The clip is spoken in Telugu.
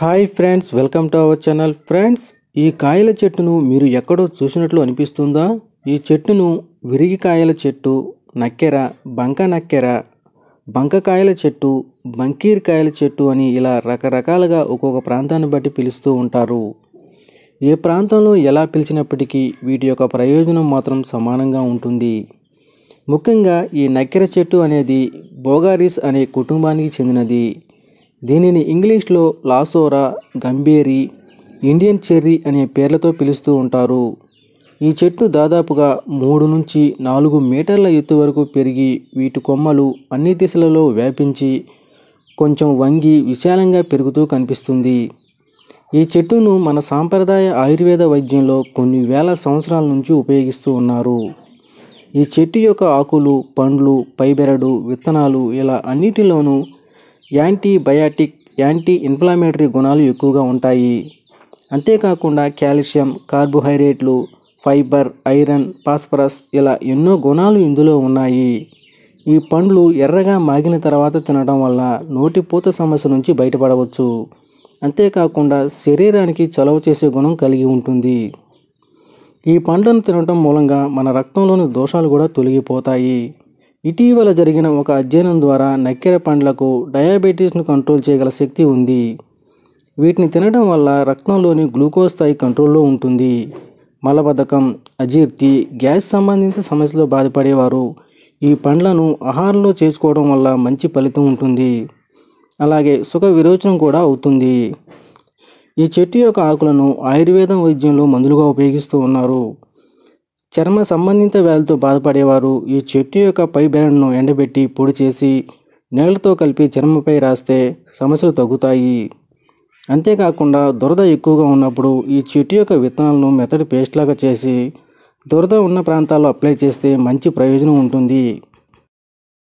hi friends welcome to our channel friends ఈ కాయల చెట్టును మీరు ఎక్కడో చూసినట్లు అనిపిస్తుందా ఈ చెట్టును విరిగి కాయల చెట్టు నక్కెర బంక నక్కెర బంకకాయల చెట్టు బంకీరికాయల చెట్టు అని ఇలా రకరకాలుగా ఒక్కొక్క ప్రాంతాన్ని బట్టి పిలుస్తూ ఉంటారు ఏ ప్రాంతంలో ఎలా పిలిచినప్పటికీ వీటి యొక్క ప్రయోజనం మాత్రం సమానంగా ఉంటుంది ముఖ్యంగా ఈ నక్కెర చెట్టు అనేది బోగారిస్ అనే కుటుంబానికి చెందినది దీనిని ఇంగ్లీష్లో లాసోరా గంభీరి ఇండియన్ చెర్రీ అనే పేర్లతో పిలుస్తూ ఉంటారు ఈ చెట్టు దాదాపుగా మూడు నుంచి నాలుగు మీటర్ల ఎత్తు వరకు పెరిగి వీటి కొమ్మలు అన్ని దిశలలో వ్యాపించి కొంచెం వంగి విశాలంగా పెరుగుతూ కనిపిస్తుంది ఈ చెట్టును మన సాంప్రదాయ ఆయుర్వేద వైద్యంలో కొన్ని వేల సంవత్సరాల నుంచి ఉపయోగిస్తూ ఉన్నారు ఈ చెట్టు యొక్క ఆకులు పండ్లు పైబెరడు విత్తనాలు ఇలా అన్నిటిలోనూ యాంటీబయాటిక్ యాంటీ ఇన్ఫ్లామేటరీ గుణాలు ఎక్కువగా ఉంటాయి అంతేకాకుండా కాల్షియం కార్బోహైడ్రేట్లు ఫైబర్ ఐరన్ ఫాస్ఫరస్ ఇలా ఎన్నో గుణాలు ఇందులో ఉన్నాయి ఈ పండ్లు ఎర్రగా మాగిన తర్వాత తినడం వల్ల నోటిపూత సమస్య నుంచి బయటపడవచ్చు అంతేకాకుండా శరీరానికి చలవ చేసే గుణం కలిగి ఉంటుంది ఈ పండ్లను తినడం మూలంగా మన రక్తంలోని దోషాలు కూడా తొలగిపోతాయి ఇటీవల జరిగిన ఒక అధ్యయనం ద్వారా నక్కెర పండ్లకు డయాబెటీస్ను కంట్రోల్ చేయగల శక్తి ఉంది వీటిని తినడం వల్ల రక్తంలోని గ్లూకోజ్ స్థాయి కంట్రోల్లో ఉంటుంది మలబద్ధకం అజీర్తి గ్యాస్ సంబంధిత సమస్యలు బాధపడేవారు ఈ పండ్లను ఆహారంలో చేసుకోవడం వల్ల మంచి ఫలితం ఉంటుంది అలాగే సుఖ విరోచనం కూడా అవుతుంది ఈ చెట్టు యొక్క ఆకులను ఆయుర్వేదం వైద్యంలో మందులుగా ఉపయోగిస్తూ ఉన్నారు చర్మ సంబంధిత వ్యాధులతో బాధపడేవారు ఈ చెట్టు యొక్క పై బెరడును ఎండబెట్టి పొడి చేసి నీళ్లతో కలిపి చర్మంపై రాస్తే సమస్యలు తగ్గుతాయి అంతేకాకుండా దురద ఎక్కువగా ఉన్నప్పుడు ఈ చెట్టు యొక్క విత్తనాలను మెత్తడి పేస్ట్లాగా చేసి దురద ఉన్న ప్రాంతాల్లో అప్లై చేస్తే మంచి ప్రయోజనం ఉంటుంది